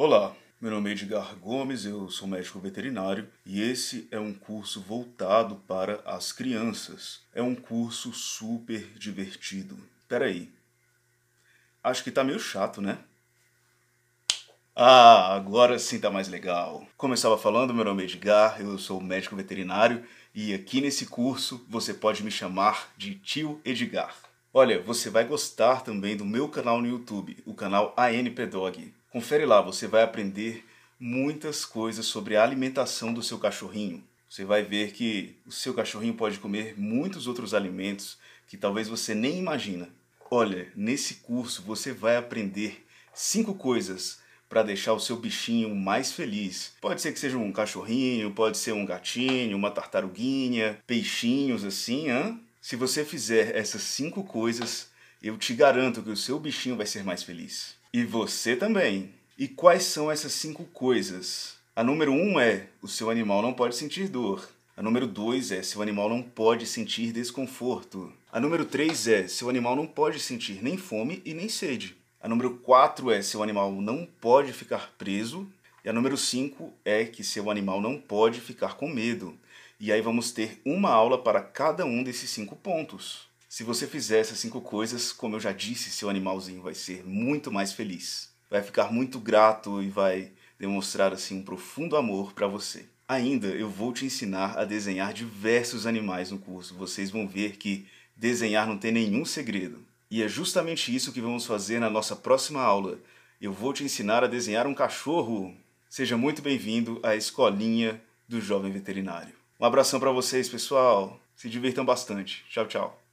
Olá, meu nome é Edgar Gomes, eu sou médico veterinário e esse é um curso voltado para as crianças. É um curso super divertido. Peraí, acho que tá meio chato, né? Ah, agora sim tá mais legal. Como eu estava falando, meu nome é Edgar, eu sou médico veterinário e aqui nesse curso você pode me chamar de tio Edgar. Olha, você vai gostar também do meu canal no YouTube, o canal ANP Dog. Confere lá, você vai aprender muitas coisas sobre a alimentação do seu cachorrinho. Você vai ver que o seu cachorrinho pode comer muitos outros alimentos que talvez você nem imagina. Olha, nesse curso você vai aprender cinco coisas para deixar o seu bichinho mais feliz. Pode ser que seja um cachorrinho, pode ser um gatinho, uma tartaruguinha, peixinhos assim, hã? Se você fizer essas cinco coisas, eu te garanto que o seu bichinho vai ser mais feliz. E você também. E quais são essas cinco coisas? A número um é: o seu animal não pode sentir dor. A número dois é: seu animal não pode sentir desconforto. A número três é: seu animal não pode sentir nem fome e nem sede. A número quatro é: seu animal não pode ficar preso. E a número cinco é que seu animal não pode ficar com medo. E aí vamos ter uma aula para cada um desses cinco pontos. Se você fizer essas cinco coisas, como eu já disse, seu animalzinho vai ser muito mais feliz. Vai ficar muito grato e vai demonstrar assim um profundo amor para você. Ainda eu vou te ensinar a desenhar diversos animais no curso. Vocês vão ver que desenhar não tem nenhum segredo. E é justamente isso que vamos fazer na nossa próxima aula. Eu vou te ensinar a desenhar um cachorro. Seja muito bem-vindo à escolinha do jovem veterinário. Um abração para vocês, pessoal. Se divirtam bastante. Tchau, tchau.